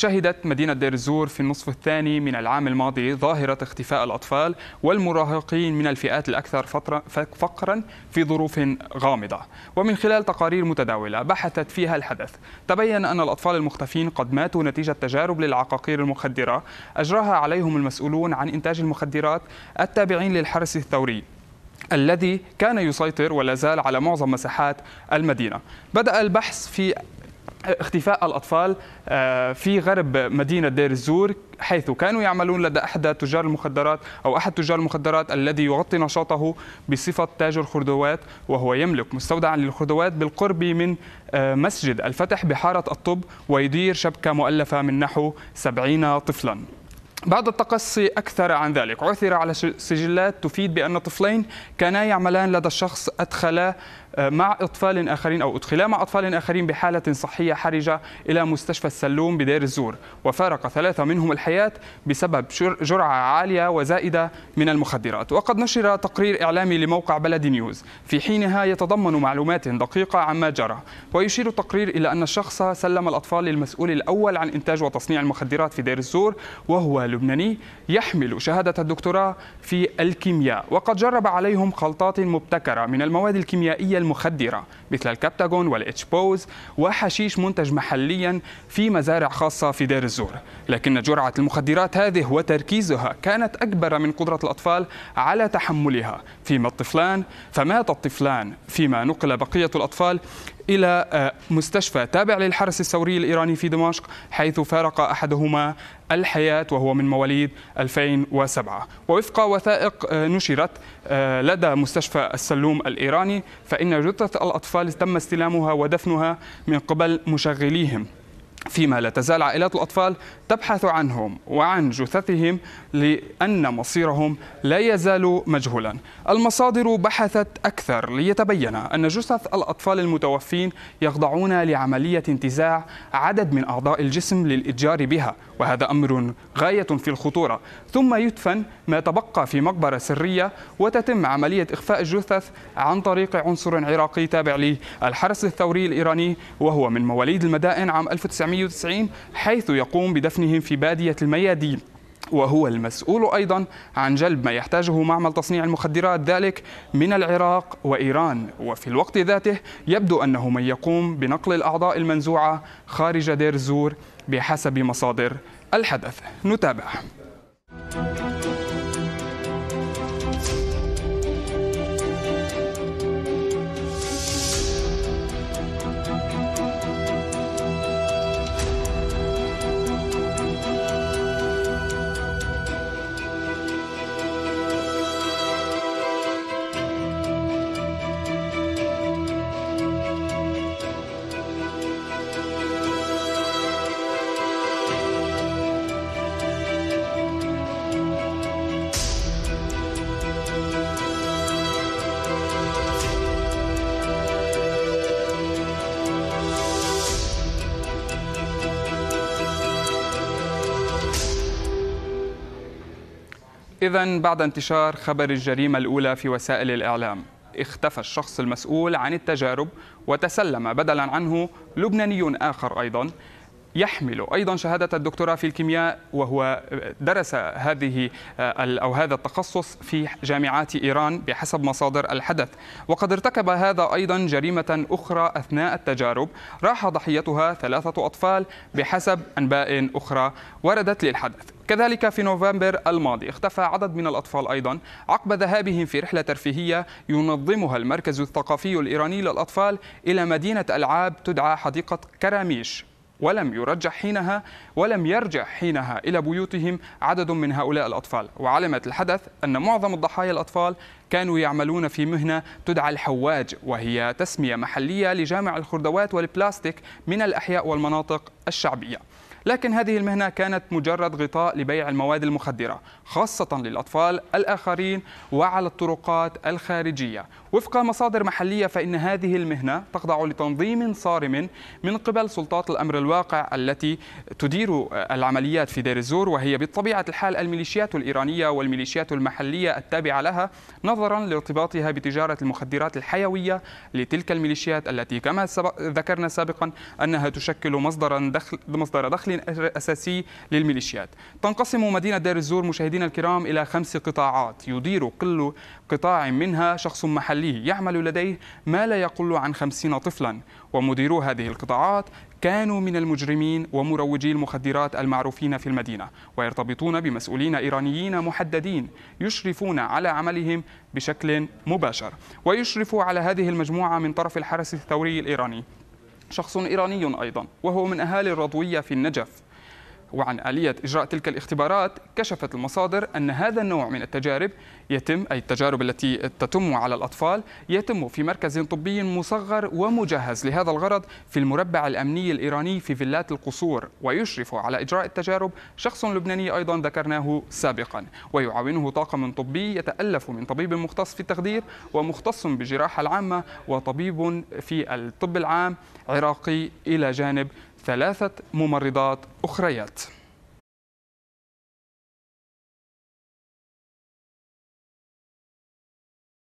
شهدت مدينة دير الزور في النصف الثاني من العام الماضي ظاهرة اختفاء الأطفال والمراهقين من الفئات الأكثر فقرا في ظروف غامضة ومن خلال تقارير متداولة بحثت فيها الحدث تبين أن الأطفال المختفين قد ماتوا نتيجة تجارب للعقاقير المخدرة أجراها عليهم المسؤولون عن إنتاج المخدرات التابعين للحرس الثوري الذي كان يسيطر ولا زال على معظم مساحات المدينة بدأ البحث في اختفاء الأطفال آه، في غرب مدينة دير الزور حيث كانوا يعملون لدى أحد تجار المخدرات أو أحد تجار المخدرات الذي يغطي نشاطه بصفة تاجر خردوات وهو يملك مستودعا للخردوات بالقرب من آه، مسجد الفتح بحارة الطب ويدير شبكة مؤلفة من نحو 70 طفلاً بعد التقصي أكثر عن ذلك عثر على سجلات تفيد بأن طفلين كانا يعملان لدى الشخص أدخل آه، مع أطفال آخرين أو أدخلا مع أطفال آخرين بحالة صحية حرجة إلى مستشفى السلوم بدير الزور وفارق ثلاثة منهم الحياة بسبب جرعة عالية وزائدة من المخدرات وقد نشر تقرير إعلامي لموقع بلدي نيوز في حينها يتضمن معلومات دقيقة عما جرى ويشير التقرير إلى أن الشخص سلم الأطفال للمسؤول الأول عن إنتاج وتصنيع المخدرات في دير الزور وهو لبناني يحمل شهادة الدكتوراه في الكيمياء وقد جرب عليهم خلطات مبتكرة من المواد الكيميائية المخدرة مثل والإتش بوز وحشيش منتج محليا في مزارع خاصة في دير الزور لكن جرعة المخدرات هذه وتركيزها كانت أكبر من قدرة الأطفال على تحملها فيما الطفلان فمات الطفلان فيما نقل بقية الأطفال إلى آه، مستشفى تابع للحرس الثوري الإيراني في دمشق حيث فارق أحدهما الحياة وهو من مواليد 2007 ووفق وثائق آه، نشرت آه، لدى مستشفى السلوم الإيراني فإن جثة الأطفال تم استلامها ودفنها من قبل مشغليهم فيما لا تزال عائلات الأطفال تبحث عنهم وعن جثثهم لأن مصيرهم لا يزال مجهولا المصادر بحثت أكثر ليتبين أن جثث الأطفال المتوفين يخضعون لعملية انتزاع عدد من أعضاء الجسم للإتجار بها وهذا أمر غاية في الخطورة ثم يدفن ما تبقى في مقبرة سرية وتتم عملية إخفاء الجثث عن طريق عنصر عراقي تابع للحرس الثوري الإيراني وهو من مواليد المدائن عام 1900 1990 حيث يقوم بدفنهم في بادية الميادين وهو المسؤول أيضا عن جلب ما يحتاجه معمل تصنيع المخدرات ذلك من العراق وإيران وفي الوقت ذاته يبدو أنه من يقوم بنقل الأعضاء المنزوعة خارج دير الزور بحسب مصادر الحدث نتابع إذا بعد انتشار خبر الجريمة الأولى في وسائل الإعلام اختفى الشخص المسؤول عن التجارب وتسلم بدلا عنه لبناني آخر أيضا يحمل ايضا شهاده الدكتوراه في الكيمياء وهو درس هذه او هذا التخصص في جامعات ايران بحسب مصادر الحدث وقد ارتكب هذا ايضا جريمه اخرى اثناء التجارب راح ضحيتها ثلاثه اطفال بحسب انباء اخرى وردت للحدث كذلك في نوفمبر الماضي اختفى عدد من الأطفال أيضا عقب ذهابهم في رحلة ترفيهية ينظمها المركز الثقافي الإيراني للأطفال إلى مدينة ألعاب تدعى حديقة كراميش ولم يرجع حينها ولم يرجع حينها إلى بيوتهم عدد من هؤلاء الأطفال وعلمت الحدث أن معظم الضحايا الأطفال كانوا يعملون في مهنة تدعى الحواج وهي تسمية محلية لجامع الخردوات والبلاستيك من الأحياء والمناطق الشعبية لكن هذه المهنة كانت مجرد غطاء لبيع المواد المخدرة خاصة للأطفال الآخرين وعلى الطرقات الخارجية وفق مصادر محلية فإن هذه المهنة تخضع لتنظيم صارم من قبل سلطات الأمر الواقع التي تدير العمليات في دير الزور وهي بطبيعة الحال الميليشيات الإيرانية والميليشيات المحلية التابعة لها نظرا لارتباطها بتجارة المخدرات الحيوية لتلك الميليشيات التي كما ذكرنا سابقا أنها تشكل مصدرا دخل مصدر دخل دخل أساسي للميليشيات تنقسم مدينة دير الزور مشاهدينا الكرام إلى خمس قطاعات يدير كل قطاع منها شخص محلي يعمل لديه ما لا يقل عن خمسين طفلا ومديرو هذه القطاعات كانوا من المجرمين ومروجي المخدرات المعروفين في المدينة ويرتبطون بمسؤولين إيرانيين محددين يشرفون على عملهم بشكل مباشر ويشرف على هذه المجموعة من طرف الحرس الثوري الإيراني شخص إيراني أيضا وهو من أهالي الرضوية في النجف وعن آلية إجراء تلك الاختبارات كشفت المصادر أن هذا النوع من التجارب يتم أي التجارب التي تتم على الأطفال يتم في مركز طبي مصغر ومجهز لهذا الغرض في المربع الأمني الإيراني في فيلات القصور ويشرف على إجراء التجارب شخص لبناني أيضا ذكرناه سابقا ويعاونه طاقم طبي يتألف من طبيب مختص في التخدير ومختص بالجراحة العامة وطبيب في الطب العام عراقي إلى جانب ثلاثة ممرضات أخريات